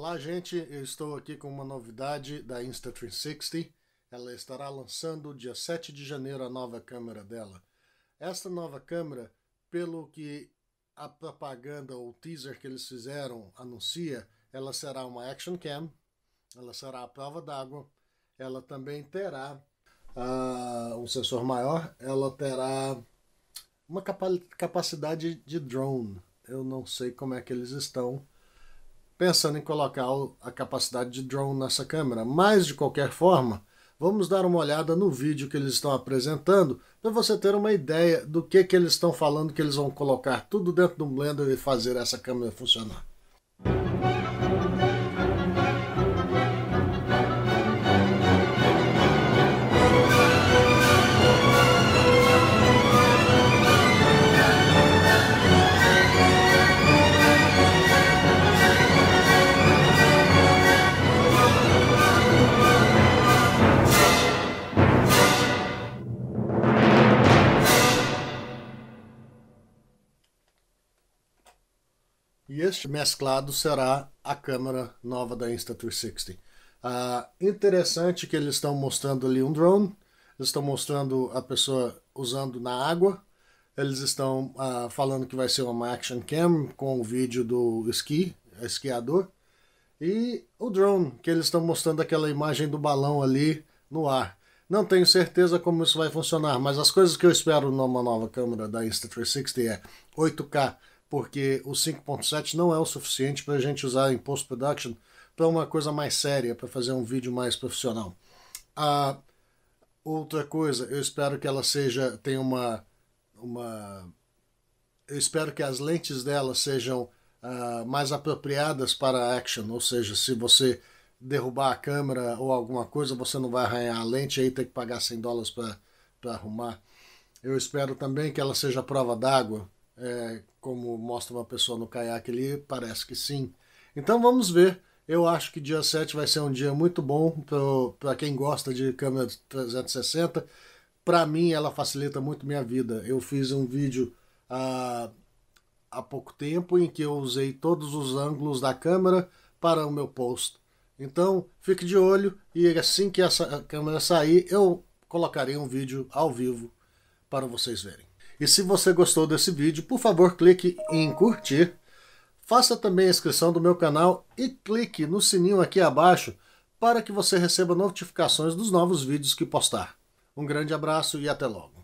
Olá, gente. Eu estou aqui com uma novidade da Insta360. Ela estará lançando dia 7 de janeiro a nova câmera dela. Esta nova câmera, pelo que a propaganda ou teaser que eles fizeram anuncia, ela será uma action cam, ela será a prova d'água, ela também terá uh, um sensor maior, ela terá uma capa capacidade de drone. Eu não sei como é que eles estão pensando em colocar a capacidade de drone nessa câmera, mas de qualquer forma, vamos dar uma olhada no vídeo que eles estão apresentando para você ter uma ideia do que, que eles estão falando que eles vão colocar tudo dentro do Blender e fazer essa câmera funcionar. E este mesclado será a câmera nova da Insta360. Ah, interessante que eles estão mostrando ali um drone, eles estão mostrando a pessoa usando na água, eles estão ah, falando que vai ser uma action cam com o vídeo do esqui, esquiador, e o drone, que eles estão mostrando aquela imagem do balão ali no ar. Não tenho certeza como isso vai funcionar, mas as coisas que eu espero numa nova câmera da Insta360 é 8K porque o 5.7 não é o suficiente para a gente usar em post-production para uma coisa mais séria, para fazer um vídeo mais profissional. a outra coisa, eu espero que ela seja, tem uma, uma, eu espero que as lentes dela sejam ah, mais apropriadas para action, ou seja, se você derrubar a câmera ou alguma coisa, você não vai arranhar a lente aí tem que pagar 100 dólares para arrumar. Eu espero também que ela seja prova d'água, é, como mostra uma pessoa no caiaque ali, parece que sim. Então vamos ver. Eu acho que dia 7 vai ser um dia muito bom para quem gosta de câmera 360. Para mim, ela facilita muito minha vida. Eu fiz um vídeo há, há pouco tempo em que eu usei todos os ângulos da câmera para o meu post. Então, fique de olho e assim que essa câmera sair, eu colocarei um vídeo ao vivo para vocês verem. E se você gostou desse vídeo, por favor, clique em curtir. Faça também a inscrição do meu canal e clique no sininho aqui abaixo para que você receba notificações dos novos vídeos que postar. Um grande abraço e até logo.